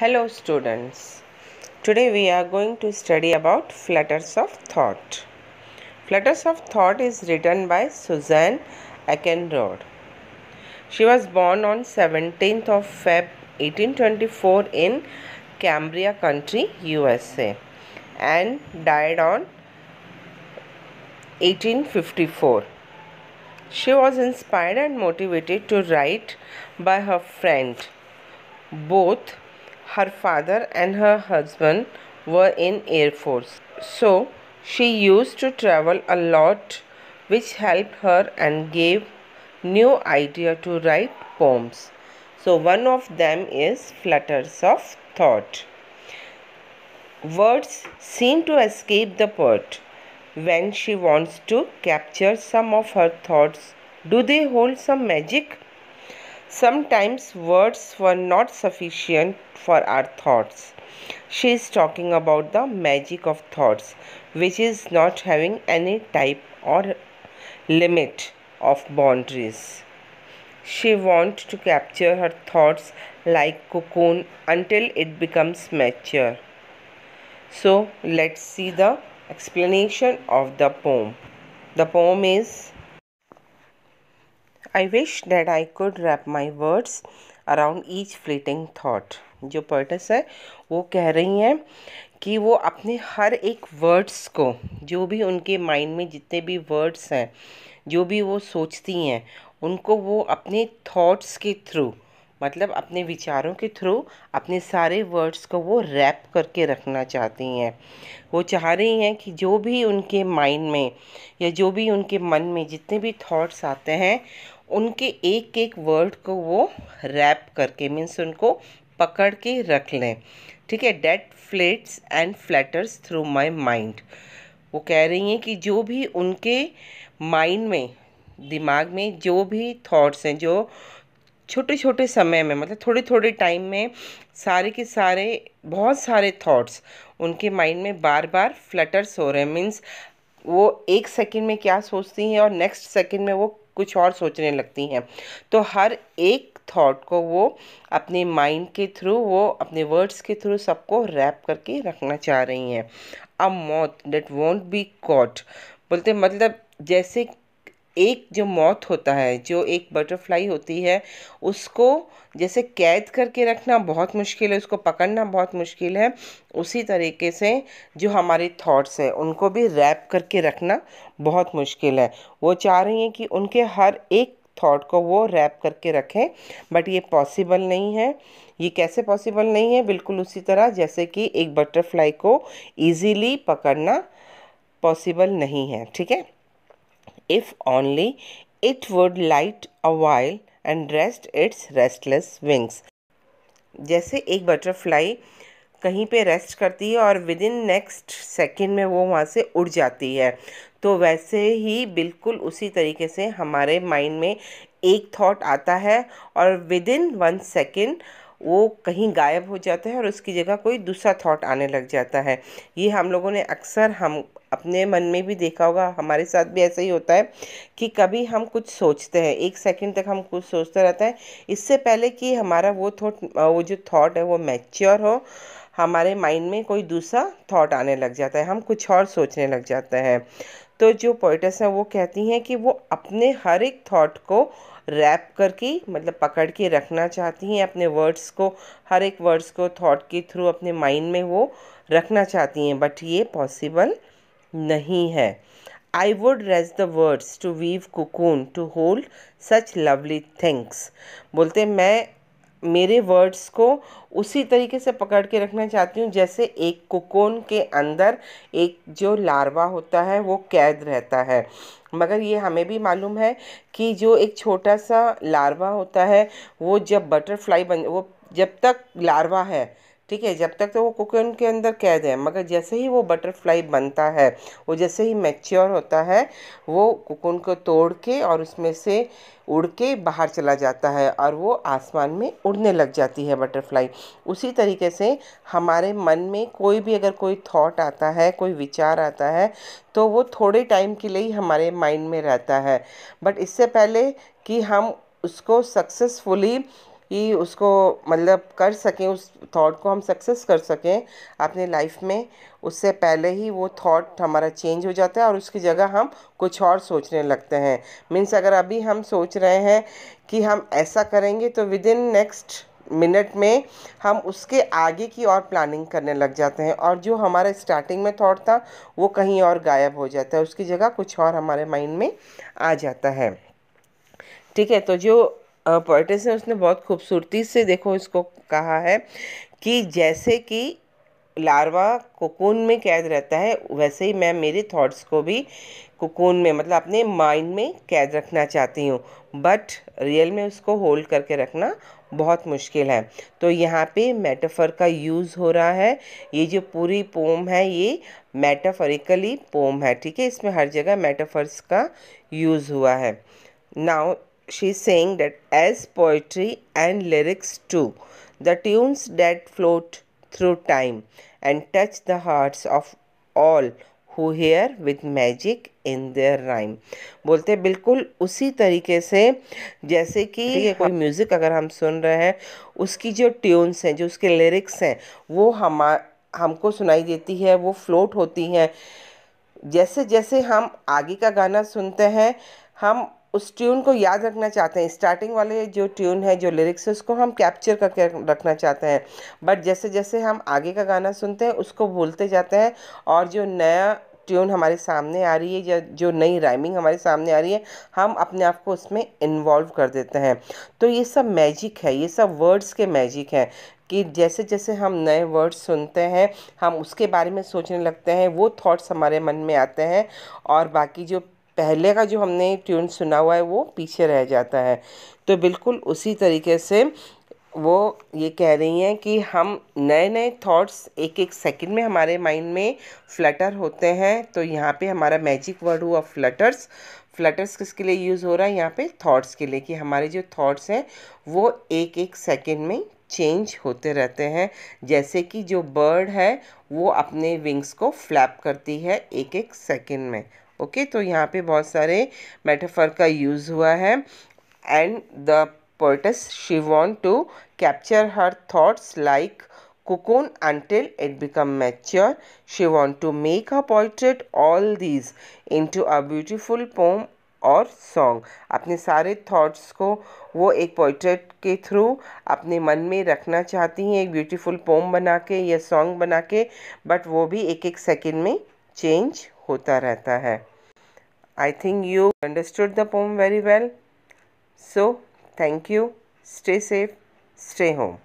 Hello students. Today we are going to study about flutters of thought. Flutters of thought is written by Suzanne eckenrode She was born on 17th of Feb 1824 in Cambria County, USA and died on 1854. She was inspired and motivated to write by her friend both her father and her husband were in Air Force. So she used to travel a lot which helped her and gave new idea to write poems. So one of them is Flutters of Thought. Words seem to escape the poet when she wants to capture some of her thoughts. Do they hold some magic? Sometimes words were not sufficient for our thoughts. She is talking about the magic of thoughts, which is not having any type or limit of boundaries. She wants to capture her thoughts like cocoon until it becomes mature. So let's see the explanation of the poem. The poem is I wish that I could wrap my words around each fleeting thought जो पर्टस है वो कह रही हैं कि वो अपने हर एक वर्ड्स को जो भी उनके माइंड में जितने भी वर्ड्स हैं जो भी वो सोचती हैं उनको वो अपने थाट्स के थ्रू मतलब अपने विचारों के थ्रू अपने सारे वर्ड्स को वो रैप करके रखना चाहती हैं वो चाह रही हैं कि जो भी उनके माइंड में या जो भी उनके मन में जितने भी थॉट्स आते हैं उनके एक एक वर्ड को वो रैप करके मीन्स उनको पकड़ के रख लें ठीक है that flits and flutters through my mind वो कह रही हैं कि जो भी उनके माइंड में दिमाग में जो भी थॉट्स हैं जो छोटे छोटे समय में मतलब थोड़े थोड़े टाइम में सारे के सारे बहुत सारे थॉट्स उनके माइंड में बार बार फ्लटर्स हो रहे हैं मीन्स वो एक सेकंड में क्या सोचती हैं और नेक्स्ट सेकंड में वो कुछ और सोचने लगती हैं तो हर एक थॉट को वो अपने माइंड के थ्रू वो अपने वर्ड्स के थ्रू सबको रैप करके रखना चाह रही हैं अ मौत डेट वॉन्ट बी कॉट बोलते मतलब जैसे एक जो मौत होता है जो एक बटरफ्लाई होती है उसको जैसे कैद करके रखना बहुत मुश्किल है उसको पकड़ना बहुत मुश्किल है उसी तरीके से जो हमारे थॉट्स हैं उनको भी रैप करके रखना बहुत मुश्किल है वो चाह रही हैं कि उनके हर एक थॉट को वो रैप करके रखें बट ये पॉसिबल नहीं है ये कैसे पॉसिबल नहीं है बिल्कुल उसी तरह जैसे कि एक बटरफ्लाई को ईजीली पकड़ना पॉसिबल नहीं है ठीक है if only it would light a while and rest its restless wings. जैसे एक बटरफ्लाई कहीं पे रेस्ट करती है और विद इन नेक्स्ट सेकेंड में वो वहाँ से उड़ जाती है तो वैसे ही बिल्कुल उसी तरीके से हमारे माइंड में एक थॉट आता है और विद इन वन सेकेंड वो कहीं गायब हो जाता है और उसकी जगह कोई दूसरा थॉट आने लग जाता है ये हम लोगों ने अक्सर हम अपने मन में भी देखा होगा हमारे साथ भी ऐसा ही होता है कि कभी हम कुछ सोचते हैं एक सेकंड तक हम कुछ सोचते रहते हैं इससे पहले कि हमारा वो थॉट वो जो थॉट है वो मैच्योर हो हमारे माइंड में कोई दूसरा थॉट आने लग जाता है हम कुछ और सोचने लग जाते हैं तो जो पोइटस हैं वो कहती हैं कि वो अपने हर एक थॉट को रैप करके मतलब पकड़ के रखना चाहती हैं अपने वर्ड्स को हर एक वर्ड्स को थॉट के थ्रू अपने माइंड में वो रखना चाहती हैं बट ये पॉसिबल नहीं है I would raise the words to weave cocoon to hold such lovely things बोलते मैं मेरे वर्ड्स को उसी तरीके से पकड़ के रखना चाहती हूँ जैसे एक कोकोन के अंदर एक जो लार्वा होता है वो कैद रहता है मगर ये हमें भी मालूम है कि जो एक छोटा सा लार्वा होता है वो जब बटरफ्लाई बन वो जब तक लार्वा है ठीक है जब तक तो वो कोकोन के अंदर कैद है मगर जैसे ही वो बटरफ्लाई बनता है वो जैसे ही मैच्योर होता है वो कोकोन को तोड़ के और उसमें से उड़ के बाहर चला जाता है और वो आसमान में उड़ने लग जाती है बटरफ्लाई उसी तरीके से हमारे मन में कोई भी अगर कोई थॉट आता है कोई विचार आता है तो वो थोड़े टाइम के लिए ही हमारे माइंड में रहता है बट इससे पहले कि हम उसको सक्सेसफुली कि उसको मतलब कर सकें उस थॉट को हम सक्सेस कर सकें अपने लाइफ में उससे पहले ही वो थॉट हमारा चेंज हो जाता है और उसकी जगह हम कुछ और सोचने लगते हैं मीन्स अगर अभी हम सोच रहे हैं कि हम ऐसा करेंगे तो विद इन नेक्स्ट मिनट में हम उसके आगे की और प्लानिंग करने लग जाते हैं और जो हमारा स्टार्टिंग में थॉट था वो कहीं और गायब हो जाता है उसकी जगह कुछ और हमारे माइंड में आ जाता है ठीक है तो जो पोइटिस ने उसने बहुत खूबसूरती से देखो इसको कहा है कि जैसे कि लार्वा कोकून में कैद रहता है वैसे ही मैं मेरे थॉट्स को भी कोकून में मतलब अपने माइंड में कैद रखना चाहती हूँ बट रियल में उसको होल्ड करके रखना बहुत मुश्किल है तो यहाँ पे मेटाफर का यूज़ हो रहा है ये जो पूरी पोम है ये मेटाफरिकली पोम है ठीक है इसमें हर जगह मेटाफर्स का यूज़ हुआ है now she is saying that as poetry and lyrics too, the tunes that float through time and touch the hearts of all who hear with magic in their rhyme बोलते हैं बिल्कुल उसी तरीके से जैसे कि कोई म्यूज़िक अगर हम सुन रहे हैं उसकी जो ट्यून्स हैं जो उसके लिरिक्स हैं वो हम हमको सुनाई देती है वो फ्लोट होती हैं जैसे जैसे हम आगे का गाना सुनते हैं हम उस ट्यून को याद रखना चाहते हैं स्टार्टिंग वाले जो ट्यून है जो लिरिक्स है उसको हम कैप्चर करके रखना चाहते हैं बट जैसे जैसे हम आगे का गाना सुनते हैं उसको भूलते जाते हैं और जो नया ट्यून हमारे सामने आ रही है या जो नई राइमिंग हमारे सामने आ रही है हम अपने आप को उसमें इन्वॉल्व कर देते हैं तो ये सब मैजिक है ये सब वर्ड्स के मैजिक हैं कि जैसे जैसे हम नए वर्ड्स सुनते हैं हम उसके बारे में सोचने लगते हैं वो थॉट्स हमारे मन में आते हैं और बाकी जो पहले का जो हमने ट्यून सुना हुआ है वो पीछे रह जाता है तो बिल्कुल उसी तरीके से वो ये कह रही हैं कि हम नए नए थॉट्स एक एक सेकंड में हमारे माइंड में फ्लटर होते हैं तो यहाँ पे हमारा मैजिक वर्ड हुआ फ्लटर्स फ्लटर्स किसके लिए यूज़ हो रहा है यहाँ पे थॉट्स के लिए कि हमारे जो थॉट्स हैं वो एक एक सेकंड में चेंज होते रहते हैं जैसे कि जो बर्ड है वो अपने विंग्स को फ्लैप करती है एक एक सेकेंड में ओके तो यहाँ पे बहुत सारे मेटाफर का यूज़ हुआ है and the poetess she want to capture her thoughts like cocoon until it become mature she want to make a portrait all these into a beautiful poem और song अपने सारे thoughts को वो एक पोइट्रेट के through अपने मन में रखना चाहती हैं एक ब्यूटीफुल पोम बना के या सॉन्ग बना के बट वो भी एक एक सेकेंड में चेंज होता रहता है I think you understood the poem very well. So, thank you. Stay safe. Stay home.